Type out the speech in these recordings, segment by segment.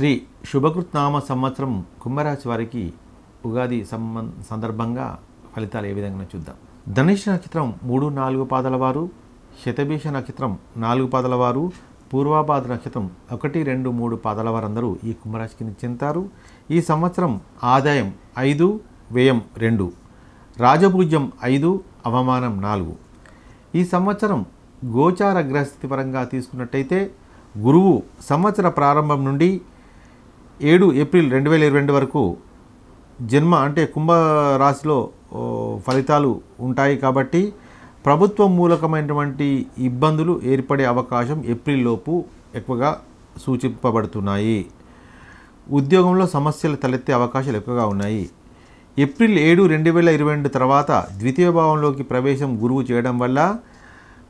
శ్రీ శుభకృత్నామ సంవత్సరం కుంభరాశి వారికి ఉగాది సంబం సందర్భంగా ఫలితాలు ఏ విధంగా చూద్దాం ధనుష్ నక్షత్రం మూడు నాలుగు పాదల వారు శతభీష నక్షత్రం నాలుగు పాదల వారు పూర్వాపాద నక్షత్రం ఒకటి రెండు మూడు పాదల వారందరూ ఈ కుంభరాశికి చెందుతారు ఈ సంవత్సరం ఆదాయం ఐదు వ్యయం రెండు రాజపూజ్యం ఐదు అవమానం నాలుగు ఈ సంవత్సరం గోచార గ్రహస్థితి పరంగా తీసుకున్నట్టయితే గురువు సంవత్సర ప్రారంభం నుండి ఏడు ఏప్రిల్ రెండు వేల ఇరవై రెండు వరకు జన్మ అంటే కుంభరాశిలో ఫలితాలు ఉంటాయి కాబట్టి ప్రభుత్వ మూలకమైనటువంటి ఇబ్బందులు ఏర్పడే అవకాశం ఏప్రిల్ లోపు ఎక్కువగా సూచింపబడుతున్నాయి ఉద్యోగంలో సమస్యలు తలెత్తే అవకాశాలు ఎక్కువగా ఉన్నాయి ఏప్రిల్ ఏడు రెండు వేల ఇరవై రెండు తర్వాత ద్వితీయ భావంలోకి ప్రవేశం గురువు చేయడం వల్ల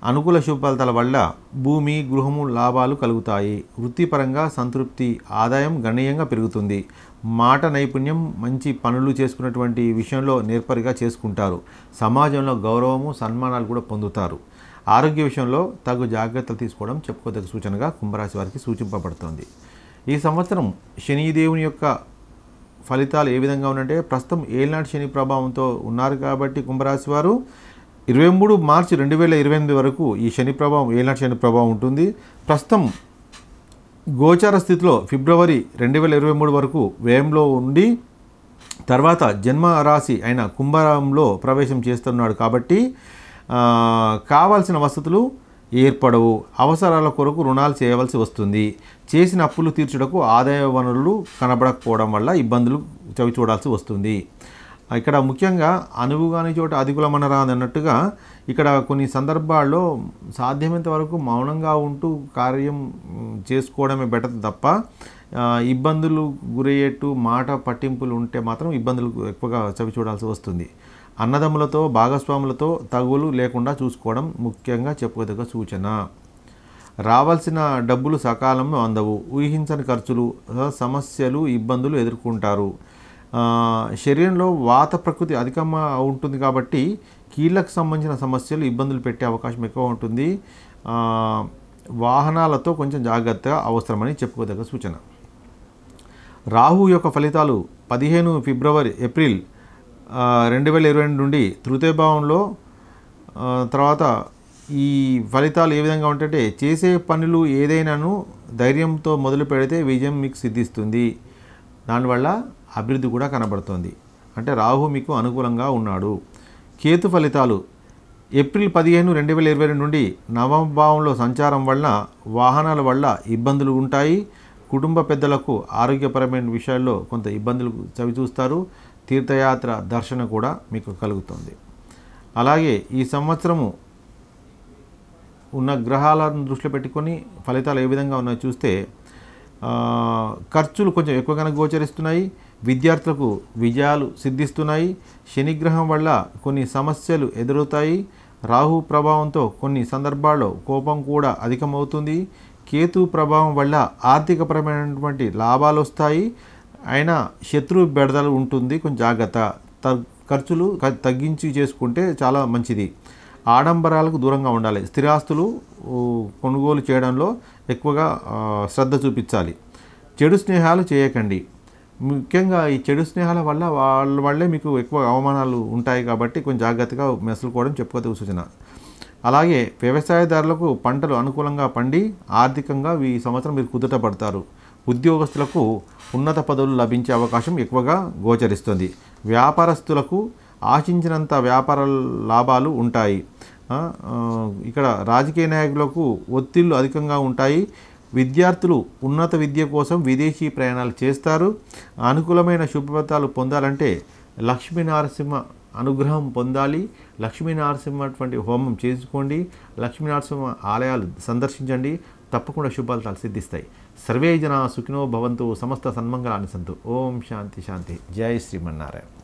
అనుకూల శుభఫలితాల వల్ల భూమి గృహము లాభాలు కలుగుతాయి వృత్తిపరంగా సంతృప్తి ఆదాయం గణనీయంగా పెరుగుతుంది మాట నైపుణ్యం మంచి పనులు చేసుకున్నటువంటి విషయంలో నేర్పరిగా చేసుకుంటారు సమాజంలో గౌరవము సన్మానాలు కూడా పొందుతారు ఆరోగ్య విషయంలో తగు జాగ్రత్తలు తీసుకోవడం చెప్పుకోదగ్గ సూచనగా కుంభరాశి వారికి సూచింపబడుతుంది ఈ సంవత్సరం శనిదేవుని యొక్క ఫలితాలు ఏ విధంగా ఉన్నాయంటే ప్రస్తుతం ఏలినాటి శని ప్రభావంతో ఉన్నారు కాబట్టి కుంభరాశి వారు ఇరవై మూడు మార్చి రెండు వేల ఇరవై ఎనిమిది వరకు ఈ శని ప్రభావం ఏనాటి శని ప్రభావం ఉంటుంది ప్రస్తుతం గోచార స్థితిలో ఫిబ్రవరి రెండు వేల ఇరవై మూడు వరకు వ్యయంలో ఉండి తర్వాత జన్మ రాశి అయిన కుంభరంలో ప్రవేశం చేస్తున్నాడు కాబట్టి కావాల్సిన వసతులు ఏర్పడవు అవసరాల కొరకు రుణాలు చేయవలసి వస్తుంది చేసిన అప్పులు తీర్చుటకు ఆదాయ వనరులు కనబడకపోవడం వల్ల ఇబ్బందులు చవి చూడాల్సి వస్తుంది ఇక్కడ ముఖ్యంగా అనువు కాని చోట అధికులమన రాదన్నట్టుగా ఇక్కడ కొన్ని సందర్భాల్లో సాధ్యమైనంత వరకు మౌనంగా ఉంటూ కార్యం చేసుకోవడమే బెటర్ తప్ప ఇబ్బందులు గురయ్యేట్టు మాట పట్టింపులు ఉంటే మాత్రం ఇబ్బందులు ఎక్కువగా చవి చూడాల్సి వస్తుంది అన్నదమ్ములతో భాగస్వాములతో తగులు లేకుండా చూసుకోవడం ముఖ్యంగా చెప్పుకోదగ్గ సూచన రావాల్సిన డబ్బులు సకాలంలో అందవు ఊహించని ఖర్చులు సమస్యలు ఇబ్బందులు ఎదుర్కొంటారు శరీరంలో వాత ప్రకృతి అధికంగా ఉంటుంది కాబట్టి కీళ్ళకు సంబంధించిన సమస్యలు ఇబ్బందులు పెట్టే అవకాశం ఎక్కువ ఉంటుంది వాహనాలతో కొంచెం జాగ్రత్త అవసరమని చెప్పుకోదగ్గ సూచన రాహు యొక్క ఫలితాలు పదిహేను ఫిబ్రవరి ఏప్రిల్ రెండు వేల ఇరవై రెండు నుండి తృతీయ భావంలో తర్వాత ఈ ఫలితాలు ఏ విధంగా ఉంటాయంటే చేసే పనులు ఏదైనాను ధైర్యంతో మొదలు పెడితే విజయం మీకు సిద్ధిస్తుంది దానివల్ల అభివృద్ధి కూడా కనబడుతోంది అంటే రాహు మీకు అనుకూలంగా ఉన్నాడు కేతు ఫలితాలు ఏప్రిల్ పదిహేను రెండు వేల ఇరవై రెండు నుండి నవభావంలో సంచారం వలన వాహనాల వల్ల ఇబ్బందులు ఉంటాయి కుటుంబ పెద్దలకు ఆరోగ్యపరమైన విషయాల్లో కొంత ఇబ్బందులు చవిచూస్తారు తీర్థయాత్ర దర్శన కూడా మీకు కలుగుతుంది అలాగే ఈ సంవత్సరము ఉన్న గ్రహాలను దృష్టిలో పెట్టుకొని ఫలితాలు ఏ విధంగా ఉన్నాయో చూస్తే ఖర్చులు కొంచెం ఎక్కువగానే గోచరిస్తున్నాయి విద్యార్థులకు విజయాలు సిద్ధిస్తున్నాయి శనిగ్రహం వల్ల కొన్ని సమస్యలు ఎదురవుతాయి రాహు ప్రభావంతో కొన్ని సందర్భాల్లో కోపం కూడా అధికమవుతుంది కేతు ప్రభావం వల్ల ఆర్థికపరమైనటువంటి లాభాలు వస్తాయి అయినా శత్రు బెడదలు ఉంటుంది కొంచెం జాగ్రత్త ఖర్చులు తగ్గించి చేసుకుంటే చాలా మంచిది ఆడంబరాలకు దూరంగా ఉండాలి స్థిరాస్తులు కొనుగోలు చేయడంలో ఎక్కువగా శ్రద్ధ చూపించాలి చెడు స్నేహాలు చేయకండి ముఖ్యంగా ఈ చెడు స్నేహాల వల్ల వాళ్ళ వల్లే మీకు ఎక్కువ అవమానాలు ఉంటాయి కాబట్టి కొంచెం జాగ్రత్తగా మెసులుకోవడం చెప్పుకోదగ్గ సూచన అలాగే వ్యవసాయదారులకు పంటలు అనుకూలంగా పండి ఆర్థికంగా ఈ సంవత్సరం మీరు కుదుట పడతారు ఉద్యోగస్తులకు ఉన్నత పదవులు లభించే అవకాశం ఎక్కువగా గోచరిస్తుంది వ్యాపారస్తులకు ఆశించినంత వ్యాపార లాభాలు ఉంటాయి ఇక్కడ రాజకీయ నాయకులకు ఒత్తిళ్లు అధికంగా ఉంటాయి విద్యార్థులు ఉన్నత విద్య కోసం విదేశీ ప్రయాణాలు చేస్తారు అనుకూలమైన శుభఫలితాలు పొందాలంటే లక్ష్మీనరసింహ అనుగ్రహం పొందాలి లక్ష్మీనరసింహ అటువంటి హోమం చేసుకోండి లక్ష్మీనరసింహ ఆలయాలు సందర్శించండి తప్పకుండా శుభాలతాలు సిద్ధిస్తాయి సర్వే జన సుఖినో భవంతు సమస్త సన్మంగళాన్ని సంతు ఓం శాంతి శాంతి జై శ్రీమన్నారాయణ